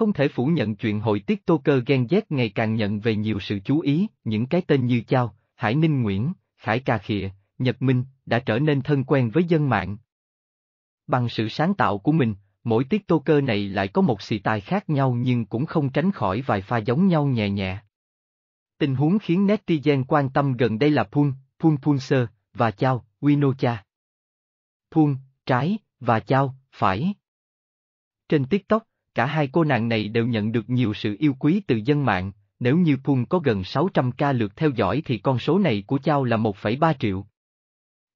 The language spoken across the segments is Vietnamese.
Không thể phủ nhận chuyện hội tiết tô cơ ghen ghét ngày càng nhận về nhiều sự chú ý, những cái tên như Chao, Hải Ninh Nguyễn, Khải Cà Khịa, Nhật Minh, đã trở nên thân quen với dân mạng. Bằng sự sáng tạo của mình, mỗi tiết tô cơ này lại có một xì tài khác nhau nhưng cũng không tránh khỏi vài pha giống nhau nhẹ nhẹ. Tình huống khiến netizen quan tâm gần đây là Pun, Pun sơ và Chao, Winocha. Pun, trái, và Chao, phải. Trên TikTok, cả hai cô nàng này đều nhận được nhiều sự yêu quý từ dân mạng, nếu như Pun có gần 600 ca lượt theo dõi thì con số này của Chao là 1,3 triệu.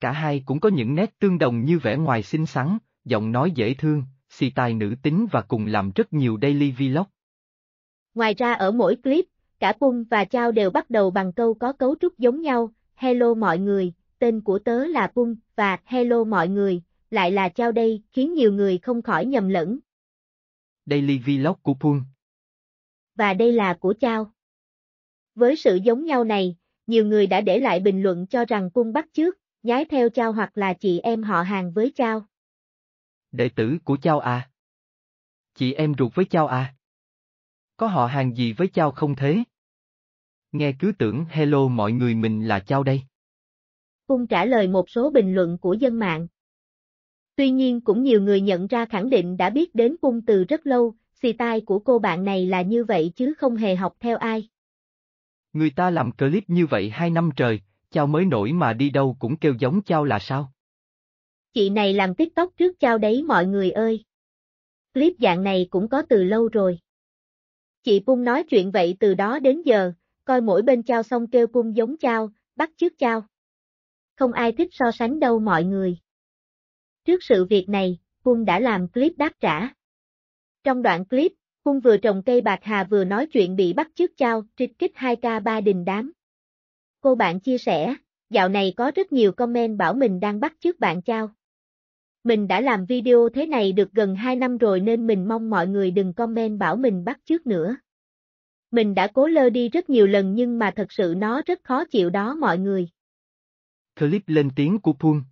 Cả hai cũng có những nét tương đồng như vẻ ngoài xinh xắn, giọng nói dễ thương, si tài nữ tính và cùng làm rất nhiều daily vlog. Ngoài ra ở mỗi clip, cả Pun và Chao đều bắt đầu bằng câu có cấu trúc giống nhau, hello mọi người, tên của tớ là Pun và hello mọi người, lại là Chao đây, khiến nhiều người không khỏi nhầm lẫn, Daily Vlog của Pun. Và đây là của Chao. Với sự giống nhau này, nhiều người đã để lại bình luận cho rằng Pun bắt trước, nhái theo Chao hoặc là chị em họ hàng với Chao. Đệ tử của Chao à? Chị em ruột với Chao à? Có họ hàng gì với Chao không thế? Nghe cứ tưởng hello mọi người mình là Chao đây. Cung trả lời một số bình luận của dân mạng, Tuy nhiên cũng nhiều người nhận ra khẳng định đã biết đến cung từ rất lâu, xì tai của cô bạn này là như vậy chứ không hề học theo ai. Người ta làm clip như vậy hai năm trời, chào mới nổi mà đi đâu cũng kêu giống chào là sao? Chị này làm tiktok trước chào đấy mọi người ơi. Clip dạng này cũng có từ lâu rồi. Chị Pung nói chuyện vậy từ đó đến giờ, coi mỗi bên chào xong kêu Pung giống chào, bắt trước chào. Không ai thích so sánh đâu mọi người. Trước sự việc này, Cung đã làm clip đáp trả. Trong đoạn clip, Cung vừa trồng cây bạc hà vừa nói chuyện bị bắt trước trao, trích kích 2K3 đình đám. Cô bạn chia sẻ, dạo này có rất nhiều comment bảo mình đang bắt trước bạn trao. Mình đã làm video thế này được gần 2 năm rồi nên mình mong mọi người đừng comment bảo mình bắt trước nữa. Mình đã cố lơ đi rất nhiều lần nhưng mà thật sự nó rất khó chịu đó mọi người. Clip lên tiếng của Pun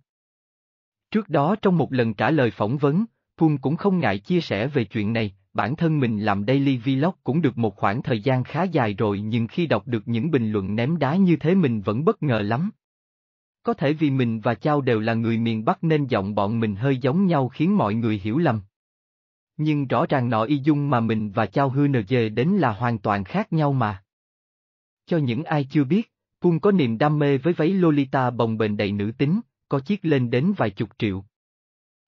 Trước đó trong một lần trả lời phỏng vấn, Pum cũng không ngại chia sẻ về chuyện này, bản thân mình làm daily vlog cũng được một khoảng thời gian khá dài rồi nhưng khi đọc được những bình luận ném đá như thế mình vẫn bất ngờ lắm. Có thể vì mình và Chao đều là người miền Bắc nên giọng bọn mình hơi giống nhau khiến mọi người hiểu lầm. Nhưng rõ ràng nọ y dung mà mình và Chao hư nờ dề đến là hoàn toàn khác nhau mà. Cho những ai chưa biết, Pung có niềm đam mê với váy Lolita bồng bềnh đầy nữ tính, có chiếc lên đến vài chục triệu.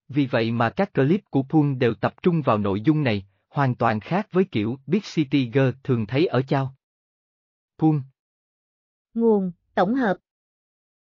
Vì vậy mà các clip của Pun đều tập trung vào nội dung này, hoàn toàn khác với kiểu Big City Girl thường thấy ở Chao. Pun Nguồn, tổng hợp